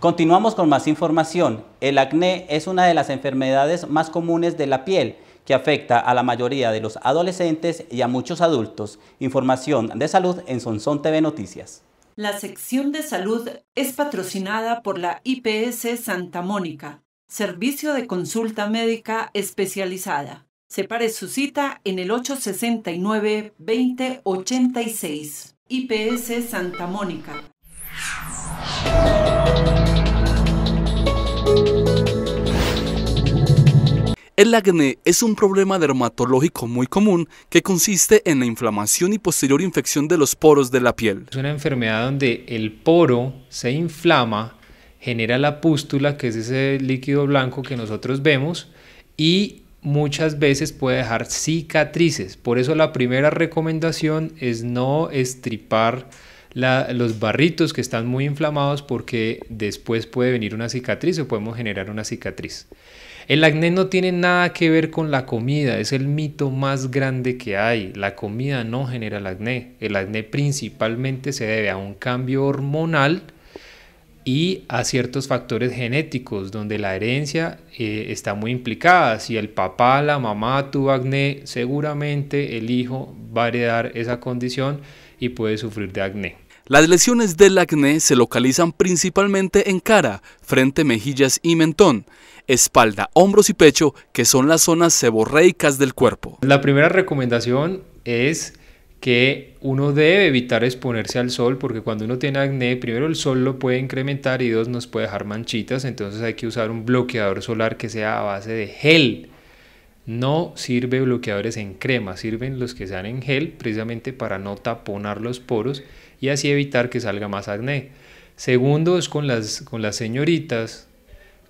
Continuamos con más información. El acné es una de las enfermedades más comunes de la piel que afecta a la mayoría de los adolescentes y a muchos adultos. Información de salud en Sonson TV Noticias. La sección de salud es patrocinada por la IPS Santa Mónica, servicio de consulta médica especializada. Separe su cita en el 869-2086. IPS Santa Mónica. El acné es un problema dermatológico muy común que consiste en la inflamación y posterior infección de los poros de la piel. Es una enfermedad donde el poro se inflama, genera la pústula, que es ese líquido blanco que nosotros vemos, y muchas veces puede dejar cicatrices. Por eso la primera recomendación es no estripar los barritos que están muy inflamados porque después puede venir una cicatriz o podemos generar una cicatriz. El acné no tiene nada que ver con la comida, es el mito más grande que hay. La comida no genera el acné. El acné principalmente se debe a un cambio hormonal y a ciertos factores genéticos donde la herencia eh, está muy implicada. Si el papá, la mamá tuvo acné, seguramente el hijo va a heredar esa condición y puede sufrir de acné. Las lesiones del acné se localizan principalmente en cara, frente, mejillas y mentón, espalda, hombros y pecho, que son las zonas seborreicas del cuerpo. La primera recomendación es que uno debe evitar exponerse al sol porque cuando uno tiene acné, primero el sol lo puede incrementar y dos nos puede dejar manchitas, entonces hay que usar un bloqueador solar que sea a base de gel. No sirve bloqueadores en crema, sirven los que sean en gel precisamente para no taponar los poros y así evitar que salga más acné. Segundo es con las, con las señoritas,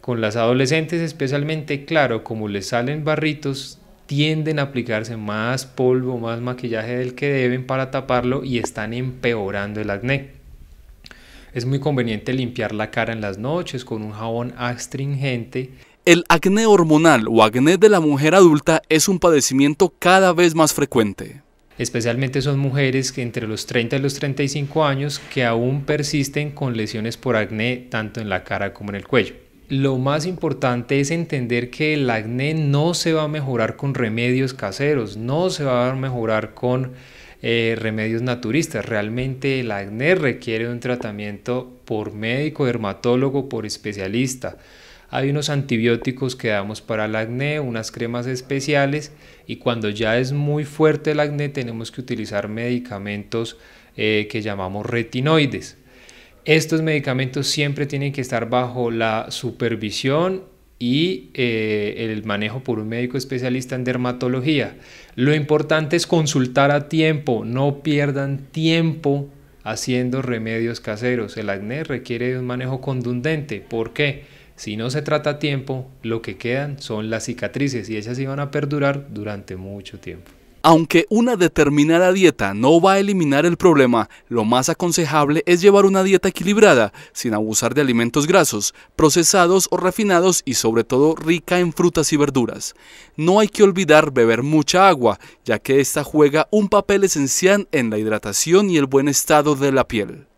con las adolescentes especialmente, claro, como les salen barritos, tienden a aplicarse más polvo, más maquillaje del que deben para taparlo y están empeorando el acné. Es muy conveniente limpiar la cara en las noches con un jabón astringente. El acné hormonal o acné de la mujer adulta es un padecimiento cada vez más frecuente. Especialmente son mujeres entre los 30 y los 35 años que aún persisten con lesiones por acné tanto en la cara como en el cuello lo más importante es entender que el acné no se va a mejorar con remedios caseros, no se va a mejorar con eh, remedios naturistas. Realmente el acné requiere un tratamiento por médico, dermatólogo, por especialista. Hay unos antibióticos que damos para el acné, unas cremas especiales y cuando ya es muy fuerte el acné tenemos que utilizar medicamentos eh, que llamamos retinoides. Estos medicamentos siempre tienen que estar bajo la supervisión y eh, el manejo por un médico especialista en dermatología. Lo importante es consultar a tiempo, no pierdan tiempo haciendo remedios caseros. El acné requiere un manejo contundente. ¿Por qué? Si no se trata a tiempo, lo que quedan son las cicatrices y ellas iban a perdurar durante mucho tiempo. Aunque una determinada dieta no va a eliminar el problema, lo más aconsejable es llevar una dieta equilibrada, sin abusar de alimentos grasos, procesados o refinados y sobre todo rica en frutas y verduras. No hay que olvidar beber mucha agua, ya que esta juega un papel esencial en la hidratación y el buen estado de la piel.